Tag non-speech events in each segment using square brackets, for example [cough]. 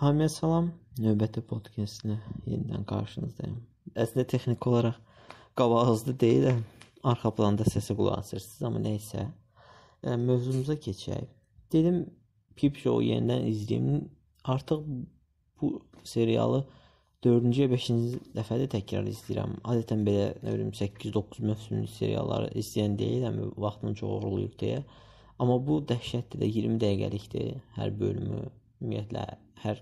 Hamiyə salam, növbəti podkastlə yenidən qarşınızdayım. Əslində texniki olaraq qabağınızda deyiləm, arxa planda səsi qulaq asırsınız, amma nə isə mövzumuza keçək. Dedim Pip Show yenidən izləyim. Artıq bu serialı 4-cü ya 5-ci dəfədir təkrar izləyirəm. Adətən belə nə bilim 8-9 mövsümlük serialları izləyən deyiləm, vaxtını çox oğurluyur deyə. Amma bu dəhşətli də 20 dəqiqəlikdir hər bölümü. Ümumiyyətlə hər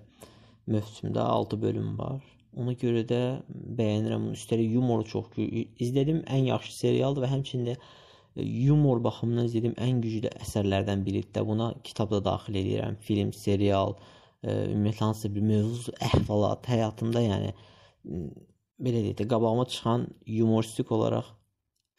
mövsümdə 6 bölüm var. Ona görə də bəyənirəm bunu. Üstəlik yumoru çox güclü. İzlədim ən yaxşı serialdır və həmçində e, yumor baxımından izlədim ən güclü əsərlərdən biridir də. Buna kitab da daxil edirəm. Film, serial, e, ümumiyyətlə hansısa bir mövzu, əhvalat həyatımda yəni belə deyək də qabağıma çıxan yumoristik olaraq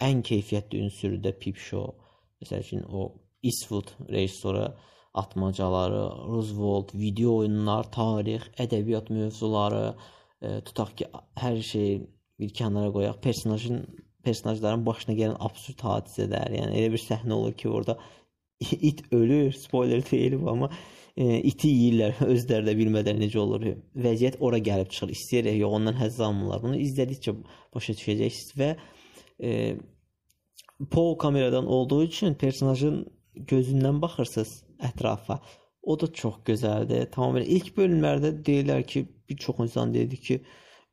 ən keyfiyyətli ünsürü də Pip Show. Məsəl üçün o Eastwood rejissoru atmacaları, Roosevelt, video oyunlar, tarix, ədəbiyyat mövzuları, ə, e, tutaq ki, hər şeyi bir kənara qoyaq. Personajın personajların başına gələn absurd hadisələr, yəni elə bir səhnə olur ki, orada [laughs] it ölür, spoiler deyilim amma e, iti yeyirlər [laughs] özləri də bilmədən necə olur. Vəziyyət ora gəlib çıxır. İstəyirək yox, ondan həzz almırlar. Bunu izlədikcə başa düşəcəksiniz və e, Paul kameradan olduğu üçün personajın gözündən baxırsınız ətrafa. O da çox gözəldir. Tamamilə ilk bölümlərdə deyirlər ki, bir çox insan deyirdi ki,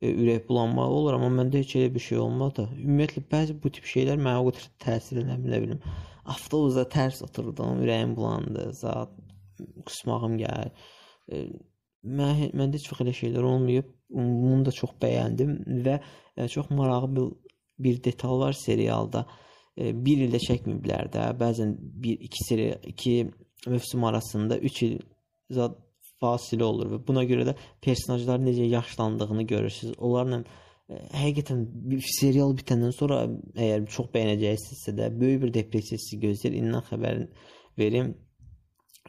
e, ürək bulanmağı olur, amma məndə heç elə bir şey olmadı. Ümumiyyətlə bəzi bu tip şeylər mənə o qədər təsir edə bilmə bilim. Avtobusda tərs oturdum, ürəyim bulandı, zat qusmağım gəlir. E, mən məndə heç vaxt elə şeylər olmayıb. Bunu da çox bəyəndim və e, çox maraqlı bir, bir detal var serialda. E, bir ildə çəkmiblər də. Bəzən 1 2 seriya 2 mövsüm arasında 3 il zad fasilə olur və buna görə də personajların necə yaşlandığını görürsüz. Onlarla e, həqiqətən bir serial bitəndən sonra e, əgər çox bəyənəcəksinizsə də böyük bir depressiya sizi gözləyir. İndən xəbərin verim.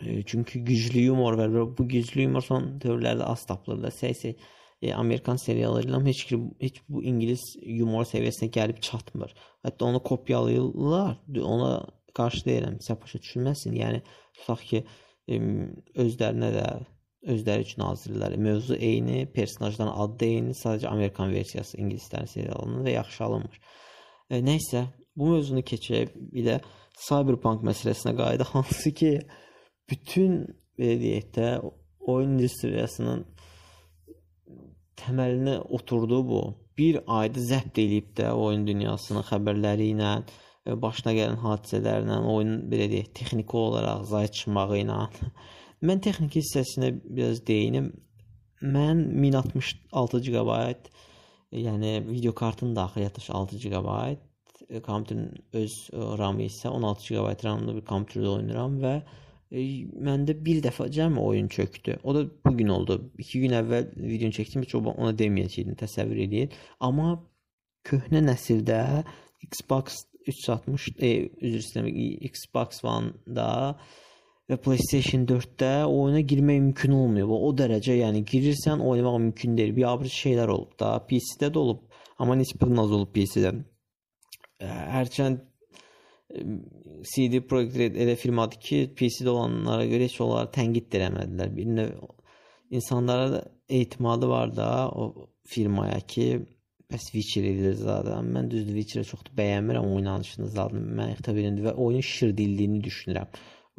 E, çünki güclü yumor var və bu güclü yumor son dövrlərdə az tapılır da. Səy-səy e, Amerikan serialları ilə heç heç bu ingilis yumor səviyyəsinə gəlib çatmır. Hətta onu kopyalayırlar. Ona qarşı deyiləm, səhv başa düşülməsin. Yəni tutaq ki, özlərinə də özləri üçün hazırlayırlar. Mövzu eyni, personajların adı eyni, sadəcə Amerikan versiyası ingilislərin serialının və yaxşı alınmır. E, nə isə bu mövzunu keçək bir də Cyberpunk məsələsinə qayıdaq, [laughs] hansı ki bütün belə deyək də oyun industriyasının təməlinə oturdu bu. Bir ayda zəbt eləyib də oyun dünyasının xəbərləri ilə, başına gələn hadisələrlə, oyunun belə deyək, texniki olaraq zay çıxmağı ilə. Mən texniki hissəsinə biraz deyinim. Mən 1066 GB, yəni video kartının daxiliyyəti 6 GB, e, kompüterin öz e, RAM-ı isə 16 GB RAM-lı bir kompüterdə oynayıram və e, məndə bir dəfə cəmi oyun çökdü. O da bu gün oldu. 2 gün əvvəl videonu çəkdim, heç ona deməyəcəydim, təsəvvür eləyin. Amma köhnə nəsildə Xbox 360, e, üzr istəmək, Xbox One-da və PlayStation 4-də oyuna girmək mümkün olmuyor. O dərəcə, yəni girirsən, oynamaq mümkün deyil. Biabır şeylər olub da, PC-də də olub, amma nisbətən az olub PC-dən. Hərçənd CD Projekt Red elə firmadır ki, PC-də olanlara görə heç onları tənqid də eləmədilər. Bir insanlara da etimadı var da o firmaya ki, Bəs Witcher-i zadəm. Mən düzdür Witcher-i çox da bəyənmirəm oynanışını zadəm. Mən ixtab edirəm və oyunun şirdilliyini düşünürəm.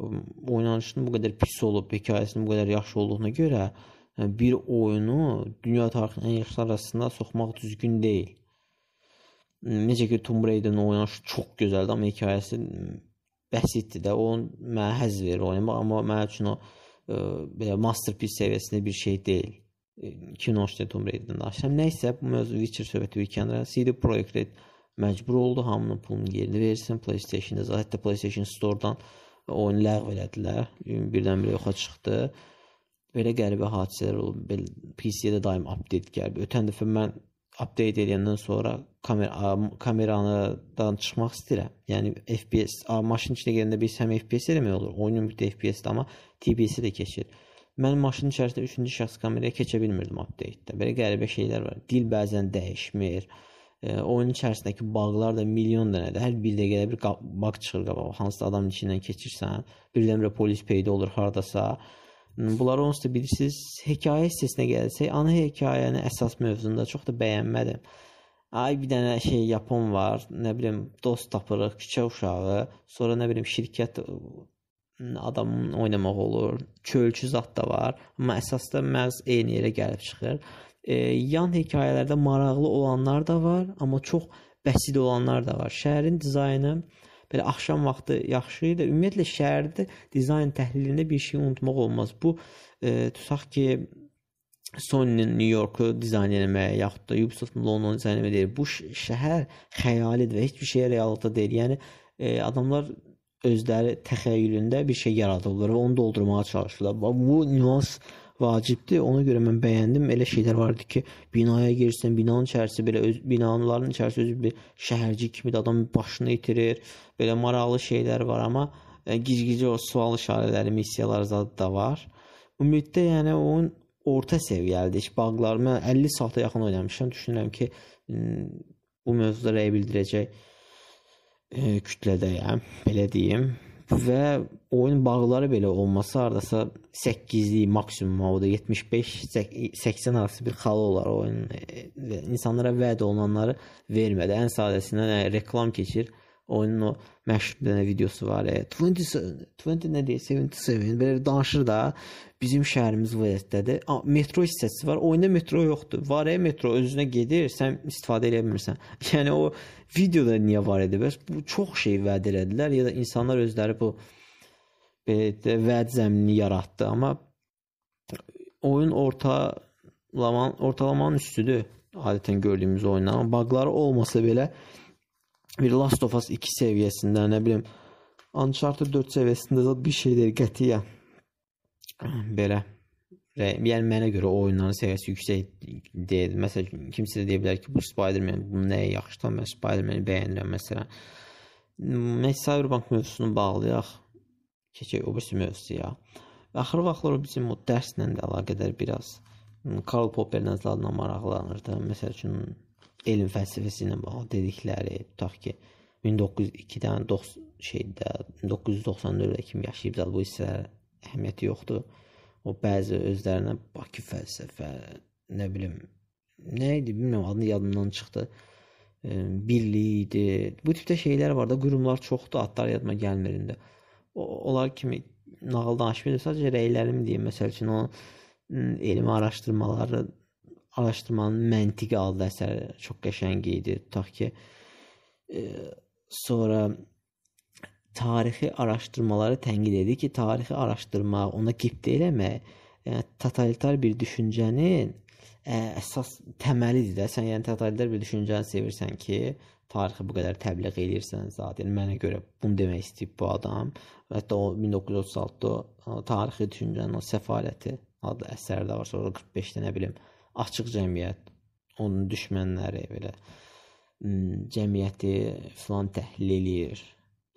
Oynanışının bu qədər pis olub, hekayəsinin bu qədər yaxşı olduğuna görə e, bir oyunu dünya tarixinin ən yaxşıları arasında soxmaq düzgün deyil. Necə ki Tomb Raider-in oynanışı çox gözəldir, amma hekayəsi bəsitdir də. Onun mənə həzz verir oynamaq, amma mənim üçün o ə, e, belə masterpiece səviyyəsində bir şey deyil. 2013-də e, Tomb Raider-dən danışıram. Nə isə bu mövzu Witcher söhbəti bir kənara. CD Projekt Red məcbur oldu hamının pulunu yerini versin. PlayStation-da zaten PlayStation Store-dan oyunu ləğv elədilər. Birdən-birə yoxa çıxdı. Belə qəribə hadisələr olub. PC-də daim update gəlib. Ötən dəfə mən update edəndən sonra kamera kameradan çıxmaq istəyirəm. Yəni FPS maşın içində gedəndə biz həm FPS eləmək olur. Oyunun bir FPS-də amma TPS-i də keçir. Mən maşının içərisində üçüncü şəxs kameraya keçə bilmirdim update-də. Belə qəribə şeylər var. Dil bəzən dəyişmir. E, oyunun içərisindəki bağlar da milyon dənədir. Hər bir dəqiqədə bir bağ çıxır qabağa. Hansısa adamın içindən keçirsən, birdən-birə polis peyda olur hardasa. Bunları onsuz da bilirsiniz. Hekayə hissəsinə gəlsək, ana hekayəni əsas mövzunda çox da bəyənmədim. Ay bir dənə şey yapım var, nə bilim dost tapırıq, küçə uşağı, sonra nə bilim şirkət adamın oynamaq olur. Kölkü zad da var, amma əsas da məhz eyni yerə gəlib çıxır. E, yan hekayələrdə maraqlı olanlar da var, amma çox bəsit olanlar da var. Şəhərin dizaynı belə axşam vaxtı yaxşı idi. Ümumiyyətlə şəhərdə dizayn təhlilində bir şey unutmaq olmaz. Bu e, tutaq ki Sony-nin New Yorku dizayn etməyə yaxud da Ubisoft London dizayn etməyə deyir. Bu şəhər xəyalidir və heç bir şey reallıqda deyil. Yəni e, adamlar özləri təxəyyülündə bir şey yaradıblar və onu doldurmağa çalışırlar. Bu nüans vacibdir. Ona görə mən bəyəndim. Elə şeylər var idi ki, binaya girsən, binanın içərisi belə öz binaların içərisi özü bir şəhərcik kimi də adam başını itirir. Belə maraqlı şeylər var, amma e, gizgici o sual işarələri, missiyalar zad da var. Ümiddə yəni onun orta səviyyəlidir. Bağlarımı 50 saata yaxın oynamışam. Düşünürəm ki, bu mövzuda rəy bildirəcək e, kütlədəyəm, belə deyim. Və oyun bağları belə olmasa hardasa 8-lik maksimum oda 75-80 arası bir xalı olar oyun. E, insanlara vəd olunanları vermədi. Ən sadəsindən yəni, reklam keçir oyunun o məşhur bir dənə videosu var. E, 20 20 nə deyir? 77 belə danışır da bizim şəhərimiz bu vəziyyətdədir. A, metro hissəsi var. Oyunda metro yoxdur. Varəyə metro özünə gedir, sən istifadə edə bilmirsən. [laughs] Yəni o videoda niyə var idi? Bəs bu çox şey vəd elədilər ya da insanlar özləri bu belə vəd zəminini yaratdı. Amma oyun ortalaman ortalamanın üstüdür adətən gördüyümüz oyunlar. Amma baqları olmasa belə bir Last of Us 2 səviyyəsində, nə bilim Uncharted 4 səviyyəsində zət bir şeydir qətiyyən. [clears throat] belə yəni mənə görə o oyunların səviyyəsi yüksək deyil. Məsələn, kimsə də deyə bilər ki, bu Spider-Man bunu nəyə yaxşıdan mən Spider-Man-i bəyənirəm məsələn. Mən Cyberpunk mövzusunu bağlayaq. Keçək o birisi mövzuya. Axır vaxtlar o bizim o dərslə də əlaqədar biraz hmm, Karl Popper nəzərlə maraqlanırdı. Məsəl üçün elm fəlsəfəsi ilə bağlı dedikləri, tutaq ki, 1902-dən 90 şeydə 1994-ə kimi yaşayıblar bu hissələr əhəmiyyəti yoxdur. O bəzi özlərinə Bakı fəlsəfə, nə bilim, nə idi bilmirəm, adını yadımdan çıxdı. Birliyi idi. Bu tipdə şeylər var da, qurumlar çoxdur, adlar yadıma gəlmir indi. Onlar kimi nağıl danışmır, sadəcə rəylərimi deyim. Məsəl üçün o elmi araşdırmaları araşdırmanın məntiqi adlı əsəri çox qəşəng idi. Tutaq ki, e, sonra tarixi araşdırmaları tənqid edir ki, tarixi araşdırmaq, ona qibtə eləmək, yəni totalitar bir düşüncənin ə, əsas təməlidir də. Sən yəni totalitar bir düşüncəni sevirsən ki, tarixi bu qədər təbliğ eləyirsən zaten. Yəni, mənə görə bunu demək istəyib bu adam. Hətta o 1936-da tarixi düşüncənin o səfaləti adlı əsəri də var. Sonra 45-də nə bilim, açıq cəmiyyət, onun düşmənləri belə hmm, cəmiyyəti filan təhlil eləyir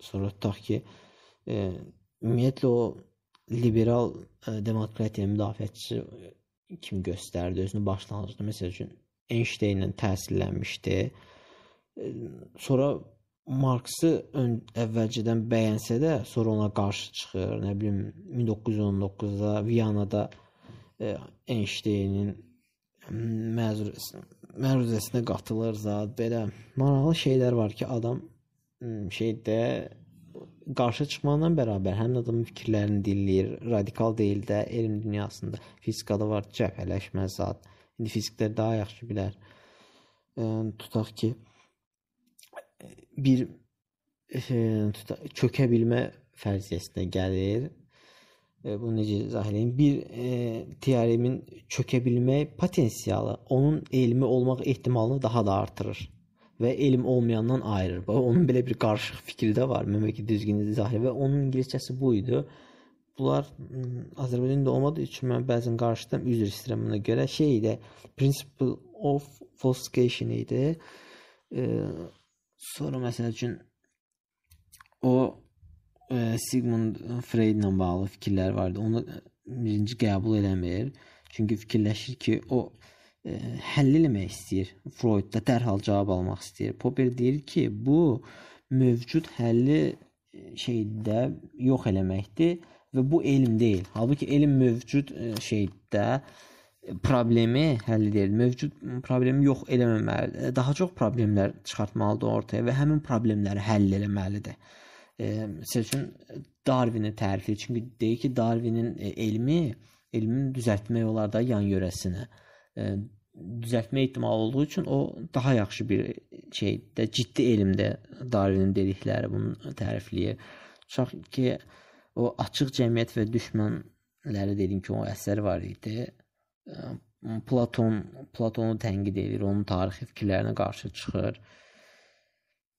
sonra tutaq ki, e, ümumiyyətlə o liberal e, demokratiya müdafiəçisi kimi göstərdi özünü başlanğıcda məsəl üçün Einsteinlə təsirlənmişdi. E, sonra Marksı ön, əvvəlcədən bəyənsə də, sonra ona qarşı çıxır. Nə bilim 1919-da Viyanada e, Einsteinin məruzəsinə qatılır zat belə maraqlı şeylər var ki, adam şeydə qarşı çıxmaqla bərabər həmin adamın fikirlərini dinləyir. Radikal deyil də elm dünyasında fizikada var cəbhələşmə zad. İndi fiziklər daha yaxşı bilər. E, tutaq ki bir e, tuta, çökə bilmə fərziyyəsinə gəlir. E, bu necə izah edeyim? Bir e, teoremin çökə bilmək potensialı onun elmi olmaq ehtimalını daha da artırır və elm olmayandan ayırır. Bax, onun belə bir qarışıq fikri də var. Məmə ki, düzgün izahı və onun ingiliscəsi bu idi. Bunlar hmm, Azərbaycan dilində olmadığı üçün mən bəzən qarışdım. Üzr istəyirəm buna görə. Şey idi, principle of falsification idi. E, sonra məsəl üçün o e, Sigmund Freud ilə bağlı fikirlər vardı. Onu e, birinci qəbul eləmir. Çünki fikirləşir ki, o həll eləmək istəyir. Freud da dərhal cavab almaq istəyir. Popper deyir ki, bu mövcud həlli şeydə yox eləməkdir və bu elm deyil. Halbuki elm mövcud şeydə problemi həll edir. Mövcud problemi yox eləməməlidir. Daha çox problemlər çıxartmalıdır ortaya və həmin problemləri həll eləməlidir. Məsəl üçün Darwini tərifləyir. Çünki deyir ki, Darwinin elmi elmin düzəltmək olar da yan yörəsinə. E, düzəltmə ehtimalı olduğu üçün o daha yaxşı bir şeydə ciddi elmdə Darwinin dedikləri bunun tərifliyi. Çox ki o açıq cəmiyyət və düşmənləri dedim ki, o əsər var idi. E, Platon Platonu tənqid edir, onun tarixi fikirlərinə qarşı çıxır.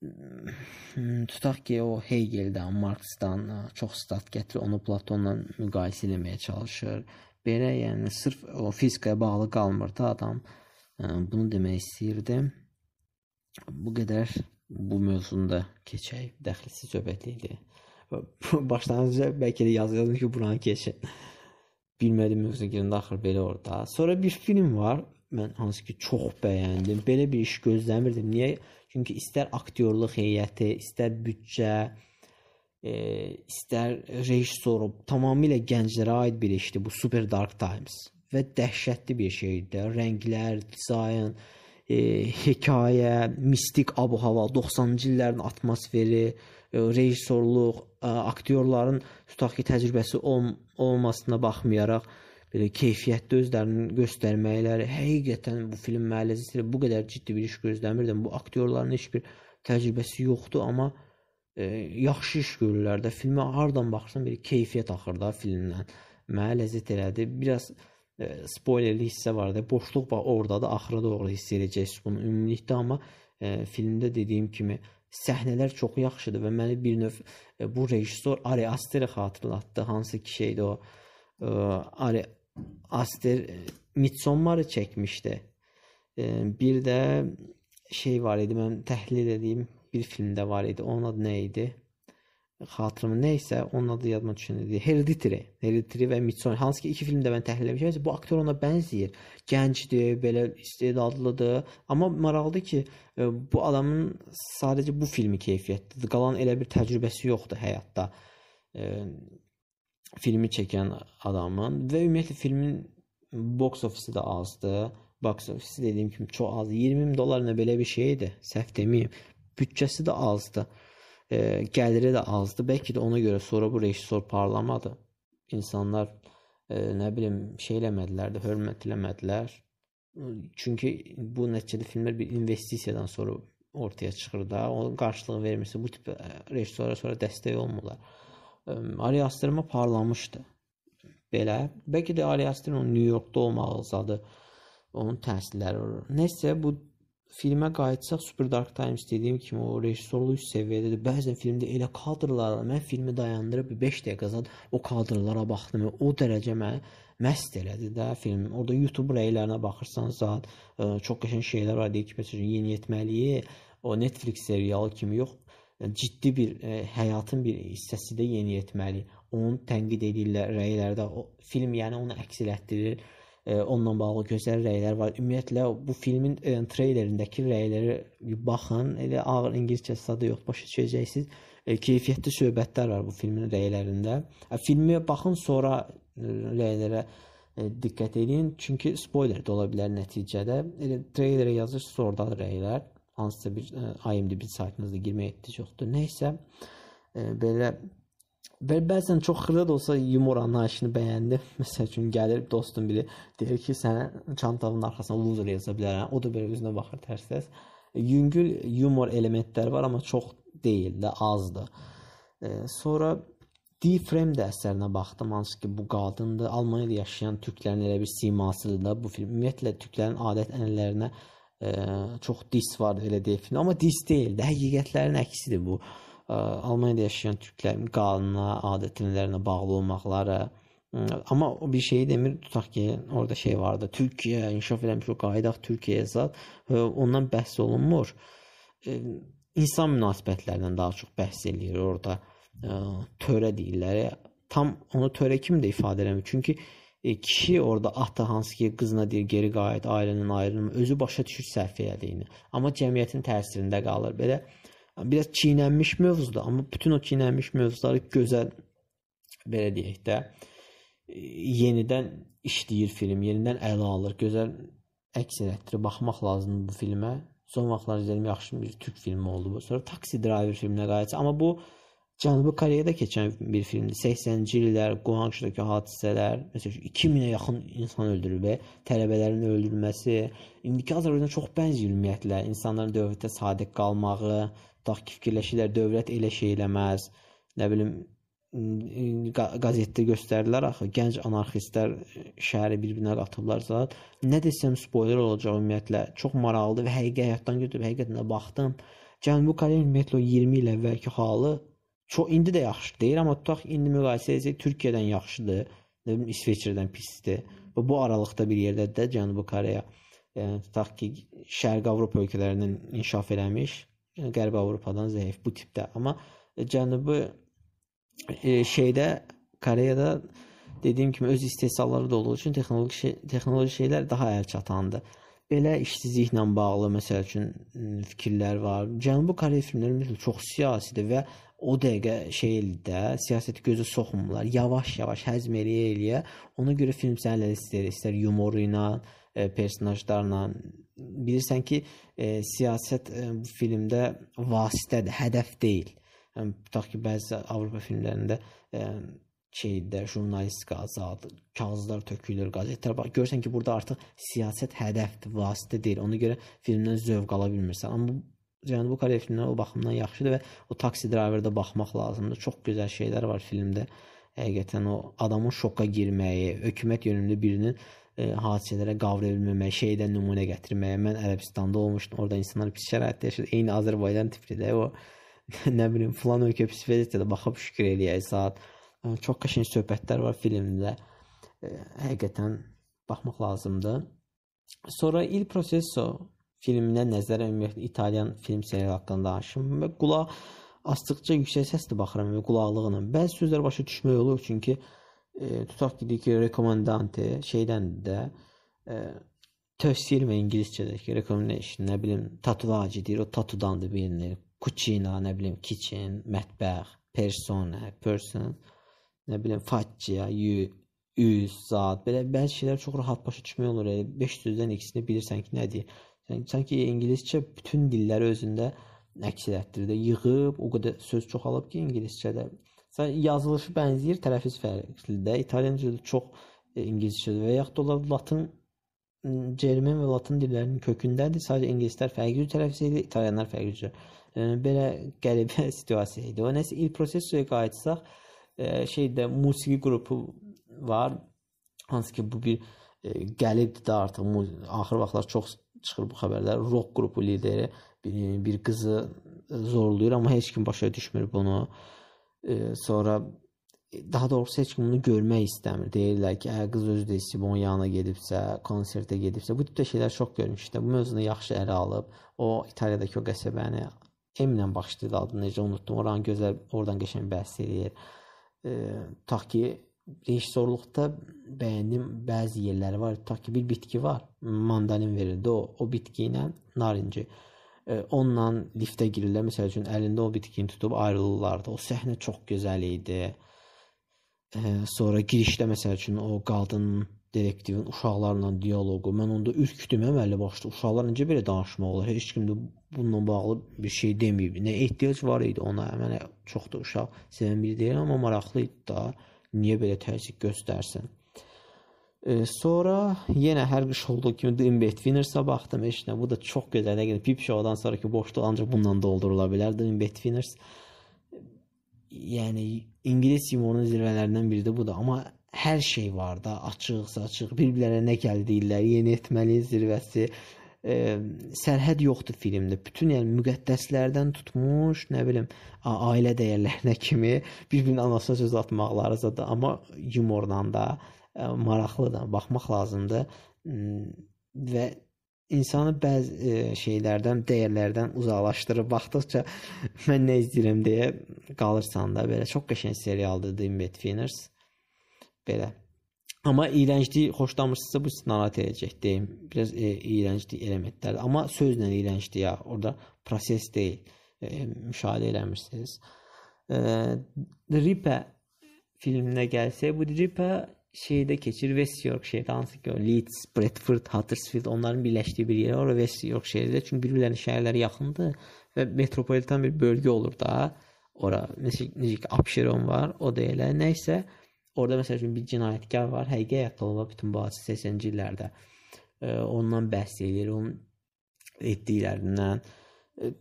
E, tutaq ki, o Hegeldən, Marksdan çox sitat gətirir, onu Platonla müqayisə etməyə çalışır Belə yəni sırf o fizikaya bağlı qalmır da adam. Bunu demək istəyirdi. Bu qədər bu mövzunda keçək. Dəxilsiz söhbət idi. [laughs] Başlanğıcda bəlkə də yazıldı ki, buranı keçin. Bilmədim mövzuya girəndə axır belə orada. Sonra bir film var. Mən hansı ki çox bəyəndim. Belə bir iş gözləmirdim. Niyə? Çünki istər aktyorluq heyəti, istər büdcə, e, istər rejissoru tamamilə gənclərə aid bir işdir bu Super Dark Times və dəhşətli bir şeydir. Rənglər, dizayn, e, hekayə, mistik ab-hava, 90-cı illərin atmosferi, e, rejissorluq, e, aktyorların tutaq ki, təcrübəsi olm olmasına baxmayaraq belə keyfiyyətli özlərini göstərməkləri həqiqətən bu film müəllifləri bu qədər ciddi bir iş gözləmirdim. Bu aktyorların heç bir təcrübəsi yoxdur, amma e, yaxşı iş görürlər də. Filmə hardan baxsan bir keyfiyyət axır da filmdən. Mənə ləzzət elədi. Biraz e, spoilerli hissə var da. Boşluq var orada da axıra doğru hiss edəcəksiniz bunu ümumilikdə amma e, filmdə dediyim kimi səhnələr çox yaxşıdır və məni bir növ e, bu rejissor Ari Aster xatırlatdı. Hansı ki şeydi o? E, Ari Aster e, Midsommarı çəkmişdi. E, bir də şey var idi mən təhlil edeyim bir filmdə var idi. Onun adı nə idi? Xatırım nə isə onun adı yadıma düşəndə Hereditary, Hereditary və Midsommar hansı ki iki film də mən təhlil etmişəm. Bu aktyor ona bənzəyir. Gəncdir, belə istedadlıdır. Amma maraqlıdır ki, e, bu adamın sadəcə bu filmi keyfiyyətlidir. Qalan elə bir təcrübəsi yoxdur həyatda. E, filmi çəkən adamın və ümumiyyətlə filmin box ofisi də azdır. Box ofisi dediyim kimi çox az. 20 min dollar nə belə bir şeydir. Səhv deməyim büdcəsi də azdır. E, gəliri də azdır. Bəlkə də ona görə sonra bu rejissor parlamadı. İnsanlar e, nə bilim şey eləmədilər də, hörmət eləmədilər. Çünki bu nəticədə filmlər bir investisiyadan sonra ortaya çıxır da. Onun qarşılığı vermirsə bu tip e, rejissora sonra dəstək olmurlar. E, Ari Asterma parlamışdı. Belə, bəlkə də Ari Asterma Nyu Yorkda olmaq zadı onun təsirləri olur. Nəsə bu Filmə qayıtsaq, Superdark Times dediyim kimi o rejissorluq üst səviyyədədir. Bəzən filmdə elə kadrlarla mən filmi dayandırıb 5 dəqiqə zad o kadrlara baxdım. O dərəcə məni məst elədi də film. Orda YouTube rəylərinə baxırsan zad e, çox qəşəng şeylər var deyək ki, məsələn, yeniyetməliyi o Netflix serialı kimi yox, e, ciddi bir ə, e, həyatın bir hissəsi də yeniyetməli. Onu tənqid edirlər rəylərdə. O film yəni onu əks etdirir E, onunla bağlı gözəl rəylər var. Ümumiyyətlə bu filmin e, treylerindəki rəyləri baxın, elə ağır ingiliscəsi də yox, başa düşəcəksiniz. E, keyfiyyətli söhbətlər var bu filmin rəylərində. E, filmə baxın, sonra e, rəylərə e, diqqət edin, çünki spoiler də ola bilər nəticədə. Elə treylerə yazırsınız, orada rəylər hansısa bir e, IMDb saytınızda girmək etdi, yoxdur. Nə isə e, belə Və bəzən çox xırda da olsa yumor anlayışını bəyəndim. [laughs] Məsəl üçün gəlir dostum biri deyir ki, sənə çantanın arxasına loser yaza bilərəm. O da belə üzünə baxır tərs-tərs. Yüngül yumor elementləri var, amma çox deyil də, azdır. E, sonra D-Frame də əsərinə baxdım. Hansı ki, bu qadındır. Almaniyada yaşayan türklərin elə bir simasıdır da bu film. Ümumiyyətlə türklərin adət-ənənələrinə ə, e, çox dis var elə deyək. Amma dis deyil də, həqiqətlərin əksidir bu. Almaniyada yaşayan türklərin qanına, adət-ənənələrinə bağlı olmaqları, amma o bir şeyi demir, tutaq ki, orada şey vardı. Türkiyə inkişaf eləmiş, o qayıdaq Türkiyəyə zat, ondan bəhs olunmur. İnsan münasibətlərindən daha çox bəhs eləyir orada. Törə deyirlər. Tam onu törə kim də ifadə eləmir. Çünki e, kişi orada ata hansı ki qızına deyir geri qayıt, ailənin ayrılma, özü başa düşür səhv elədiyini. Amma cəmiyyətin təsirində qalır. Belə biraz çiynənmiş mövzudur, amma bütün o çiynənmiş mövzuları gözəl belə deyək də e, yenidən işləyir film, yenidən ələ alır. Gözəl əks etdirir. Baxmaq lazımdır bu filmə. Son vaxtlar izlədim, yaxşı bir türk filmi oldu bu. Sonra Taxi Driver filminə qayıtsa, amma bu Cənubi Koreyada keçən bir filmdir. 80-ci illər Guangzhou-dakı hadisələr, məsələn 2000-ə yaxın insan öldürülüb, tələbələrin öldürülməsi, indiki Azərbaycana çox bənzəyir ümumiyyətlə. İnsanların dövlətə sadiq qalmağı, tutaq ki, fikirləşirlər dövlət elə şey eləməz. Nə bilim qəzetdə göstərdilər axı gənc anarxistlər şəhəri bir-birinə qatıblar zat. Nə desəm spoiler olacaq ümumiyyətlə. Çox maraqlıdır və həqiqi həyatdan götürüb həqiqətən də baxdım. Cənubi Koreya ümumiyyətlə 20 il əvvəlki halı çox indi də yaxşı deyil, amma tutaq indi müqayisə etsək Türkiyədən yaxşıdır, nə bilim İsveçrədən pisdir. Və bu aralıqda bir yerdədir də Cənubi Koreya. Yəni tutaq ki, Şərq Avropa ölkələrindən inkişaf eləmiş. Qərbi Avropadan zəif bu tipdə. Amma Cənubi e, şeydə Koreyada dediyim kimi öz istehsalları da olduğu üçün texnoloji şey, texnoloji şeylər daha əl çatandır. Belə işsizliklə bağlı məsəl üçün fikirlər var. Cənubi Koreya filmləri məsəl çox siyasidir və o dəqiqə şey də siyasəti gözə soxmurlar. Yavaş-yavaş həzm eləyə-eləyə ona görə film sənə istər, istər yumoru ilə, e, personajlarla, bilirsən ki, e, siyasət e, bu filmdə vasitədir, hədəf deyil. Yəni tutaq ki, bəzi Avropa filmlərində e, şeydə jurnalistika azad, kağızlar tökülür, qəzetlər. Bax görürsən ki, burada artıq siyasət hədəfdir, vasitə deyil. Ona görə filmdən zövq ala bilmirsən. Amma bu Cənubi Koreya filmləri o baxımdan yaxşıdır və o Taksi Driver-də baxmaq lazımdır. Çox gözəl şeylər var filmdə. Həqiqətən o adamın şoka girməyi, hökumət yönümlü birinin e, hadisələrə qavrayılməməyə, şeydən nümunə gətirməyə. Mən Ərəbistanda olmuşdum. Orada insanlar pis şəraitdə yaşadı. Eyni Azərbaycan tipidə o [laughs] nə bilim falan ölkə psixologiyada baxıb şükür eləyək saat. E, çox qəşəng söhbətlər var filmdə. E, həqiqətən baxmaq lazımdır. Sonra Il Processo filminə nəzər ümumiyyətlə İtalyan film serialı haqqında danışım və qulaq astıqca yüksək səslə baxıram və qulaqlıqla. Bəzi sözlər başa düşmək olur çünki e, e, ki rekomendante şeyden de e, tövsil ve İngilizce'deki recommendation ne bileyim diyor o tatudan da bilinir. Kucina ne bileyim kitchen, mətbəx, persona, person ne bileyim faccia, yü, yüz zat belə bazı şeyler çok rahat başa çıkmıyor olur. 500-dən ikisini bilirsən ki nədir. Yəni sanki İngilizce bütün diller özünde əks etdirir. Yığıb o qədər söz çoxalıb ki ingiliscədə Yazılışı bənzəyir, tələffüz fərqlidir. İtalyan dili çox e, ingiliscədir və yaxud da olar latın Cermen və latın dillərinin kökündədir. Sadəcə ingilislər fərqli cür tələffüz edir, italyanlar fərqli cür. E, belə qəribə [laughs] situasiya idi. O nəsə il prosessoya qayıtsaq, e, şeydə musiqi qrupu var. Hansı ki bu bir gəlibdir də artıq axır vaxtlar çox çıxır bu xəbərlər. Rock qrupu lideri bir, bir qızı zorlayır, amma heç kim başa düşmür bunu. E, sonra daha doğrusu heç kim bunu görmək istəmir. Deyirlər ki, ə hə, qız özü də Sibon yanına gedibsə, konsertə gedibsə, bu tip də şeylər çox görmüşdüm. Bu mövzunu yaxşı ələ alıb, o İtaliyadakı o qəsəbəni M ilə başlayır adını necə unutdum. Oranın gözəl, oradan qəşəng bəhs eləyir. E, tutaq ki, rejissorluqda bəyəndim bəzi yerləri var. Tutaq ki, bir bitki var. Mandalin verirdi o, o bitki ilə narinci onunla liftə girirlər. Məsəl üçün əlində o bitkini tutub ayrılırlar da. O səhnə çox gözəl idi. Sonra girişdə məsəl üçün o qadın direktivin uşaqlarla dialoqu. Mən onda ürkütdüm əməlli başda. Uşaqlar necə belə danışmaq olar? Heç kim də bununla bağlı bir şey deməyib. Nə ehtiyac var idi ona? Mənə çox da uşaq sevən biri deyil, amma maraqlı idi da. Niyə belə təsir göstərsin? sonra yenə hər qış olduğu kimi Dimbet Winnersə baxdım. Eşinə bu da çox gözəl. Həqiqətən Pip Show-dan sonrakı boşluq ancaq bununla doldurula bilər. Dimbet Winners yəni ingilis yumorunun zirvələrindən biri də budur. Amma hər şey var da, açıqsa açıq, bir-birlərinə nə gəl deyirlər, yeni etməli zirvəsi, e, sərhəd yoxdur filmdə. Bütün yəni müqəddəslərdən tutmuş, nə bilim, ailə dəyərlərinə kimi bir-birinin anasına söz atmaqlarısa da, amma yumorla da, maraqlıdır, baxmaq lazımdır və insanı bəzi e, şeylərdən, dəyərlərdən uzaqlaşdırıb baxdıqca [laughs] mən nə izləyirəm deyə qalırsan da belə çox qəşəng serialdır The Midfinners. Belə. Amma iyrəncliyi xoşlamırsınızsa bu sizi narahat edəcək deyim. Biraz e, iyrənclik elementlərdir. Amma sözlə iyrənclik ya, orada proses deyil. E, müşahidə eləmirsiniz. E, Ripa filminə gəlsək, bu Ripa şeyde geçir West Yorkshire'de hansı ki Leeds, Bradford, Huddersfield onların birləşdiyi bir yer var West Yorkshire'də. Çünki bir-birlərinin şəhərləri yaxındır və metropolitan bir bölgə olur da. Ora necə, necə ki Abşeron var, o da elə. Nə isə orada məsəl üçün bir cinayətkar var. Həqiqi həyatda olub bütün bu hadisə 80-ci illərdə. E, ondan bəhs eləyir, onun etdiklərindən. E,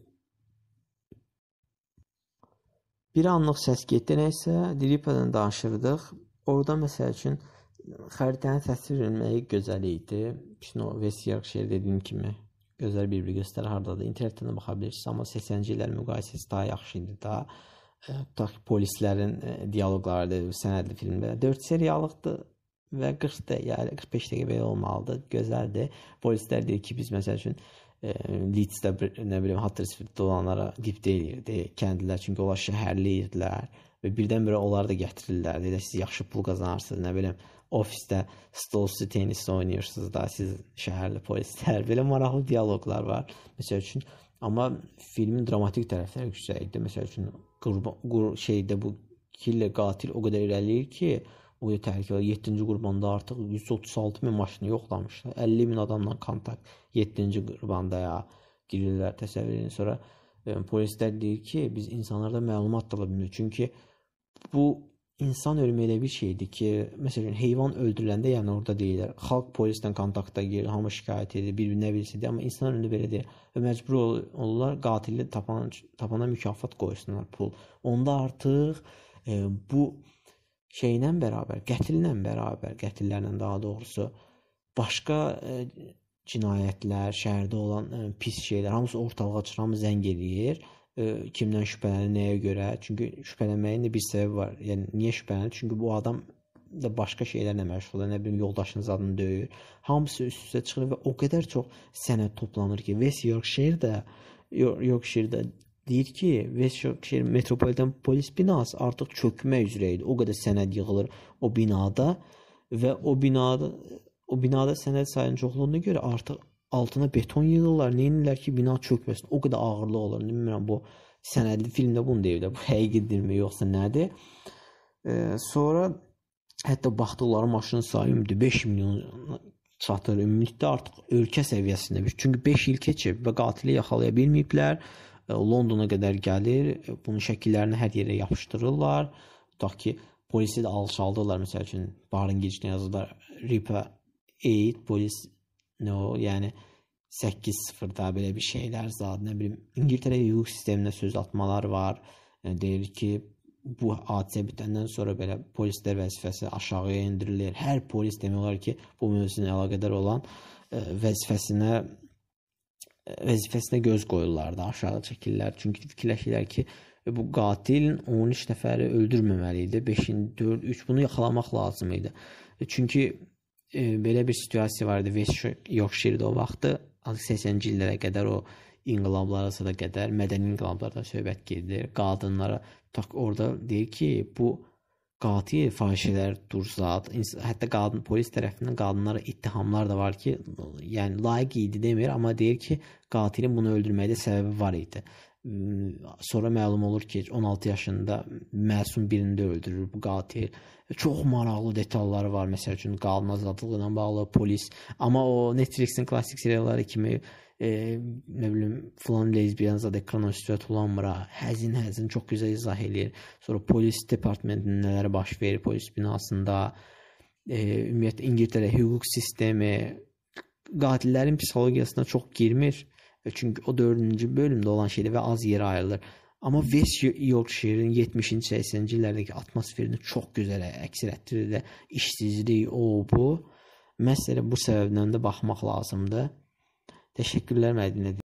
bir anlıq səs getdi, nə isə Dilipadan danışırdıq. Orda məsəl üçün xəritənin təsvirilməyi gözəl idi. Pino və siyaq şeir dediyim kimi gözəl bir-bir göstərir hardadır. İnternetdən də baxa bilirsiniz, amma 80-ci illər müqayisəsi daha yaxşı idi da. E, tutaq ki, polislərin e, dialoqları da sənədli filmdə 4 seriyalıqdır və 40 dəqiqə, 45 dəqiqə belə olmalıdır. Gözəldir. Polislər deyir ki, biz məsəl üçün e, Leedsdə nə bilim Huddersfielddə olanlara qibdə eləyirdi kəndlilər çünki onlar şəhərli idilər və birdən-birə onları da gətirirlər. Elə siz yaxşı pul qazanırsınız, nə bilim, ofisdə stolüstü tennis oynayırsınız da, siz şəhərli polislər. Belə maraqlı dialoqlar var. Məsəl üçün, amma filmin dramatik tərəfləri yüksəkdir. Məsəl üçün, qurban qur, şeydə bu killer qatil o qədər irəliləyir ki, o da təhlükəli. 7-ci qurbanda artıq 136 min maşını yoxlamışlar. 50 min adamla kontakt 7-ci qurbanda ya girirlər təsəvvür edin. Sonra e, polislər deyir ki, biz insanlardan məlumat tala bilmirik. Çünki bu insan ölümü elə bir şeydir ki, məsələn, heyvan öldürüləndə, yəni orada deyirlər, xalq polislə kontaktda girir, hamı şikayət edir, bir-birinə bilsin deyə, amma insan ölümü belə deyil və məcbur olurlar qatili tapan, tapana mükafat qoysunlar, pul. Onda artıq e, bu şeylə bərabər, qətillə bərabər, qətillərlə daha doğrusu başqa e, cinayətlər, şəhərdə olan e, pis şeylər hamısı ortalığa çıxır, hamı zəng eləyir. E, kimdən şübhələnir, nəyə görə? Çünki şübhələnməyin də bir səbəbi var. Yəni niyə şübhələnir? Çünki bu adam da başqa şeylərlə məşğuldur. Nə bilim yoldaşınız adını döyür. Hamısı üst-üstə çıxır və o qədər çox sənəd toplanır ki, West Yorkshire-də Yorkshire-də deyir ki, West Yorkshire Metropolitan Polis binası artıq çökmək üzrə idi. O qədər sənəd yığılır o binada və o binada o binada sənəd sayının çoxluğuna görə artıq altına beton yığırlar. Neynirlər ki, bina çökməsin. O qədər ağırlıq olur. Bilmirəm bu sənədli filmdə bunu deyiblər. Bu həqiqidirmi yoxsa nədir? E, sonra hətta baxdıqları maşının sayı ümidi 5 milyon çatır. Ümumilikdə artıq ölkə səviyyəsindədir. Çünki 5 il keçib və qatili yaxalaya bilməyiblər. E, Londona qədər gəlir. Bunun şəkillərini hər yerə yapışdırırlar. Tutaq ki, polisi də alçaldırlar. Məsəl üçün barın gecikdə yazırlar. Ripa 8 polis Nə o, yəni 8-0-da belə bir şeylər zad, nə bilim, İngiltərə hüquq sisteminə söz atmalar var. Yəni, e, deyir ki, bu hadisə bitəndən sonra belə polislər vəzifəsi aşağıya endirilir. Hər polis demək olar ki, bu mövzu ilə əlaqədar olan e, vəzifəsinə e, vəzifəsinə göz qoyurlar da, aşağı çəkirlər. Çünki fikirləşirlər ki, bu qatilin 13 nəfəri öldürməməli idi. 5-in 4 3 bunu yaxalamaq lazım idi. Çünki e, belə bir situasiya var idi West Yorkshire-də o vaxtı 80-ci illərə qədər o inqilablara da qədər mədəni inqilablarda söhbət gedir. Qadınlara tutaq orada deyir ki, bu qati fahişələr durzat, hətta qadın polis tərəfindən qadınlara ittihamlar da var ki, yəni layiq idi demir, amma deyir ki, qatilin bunu öldürməkdə səbəbi var idi sonra məlum olur ki, 16 yaşında məsum birini də öldürür bu qatil. Çox maraqlı detalları var, məsəl üçün qanun azadlığı ilə bağlı, polis. Amma o Netflixin klassik serialları kimi e, nə bilim filan lezbiyan zad ekrana sürətlanmır. Həzin-həzin çox gözəl izah eləyir. Sonra polis departamentinin nələr baş verir polis binasında. E, ümumiyyətlə İngiltərə hüquq sistemi qatillərin psixologiyasına çox girmir E, çünki o 4-cü bölümdə olan şeydir və az yerə ayrılır. Amma West Yorkshire'in 70-ci, 80-ci illərdəki atmosferini çox gözəl əks etdirir də işsizlik, o, bu. Məsələn bu səbəbdən də baxmaq lazımdır. Təşəkkürlər Mədinə.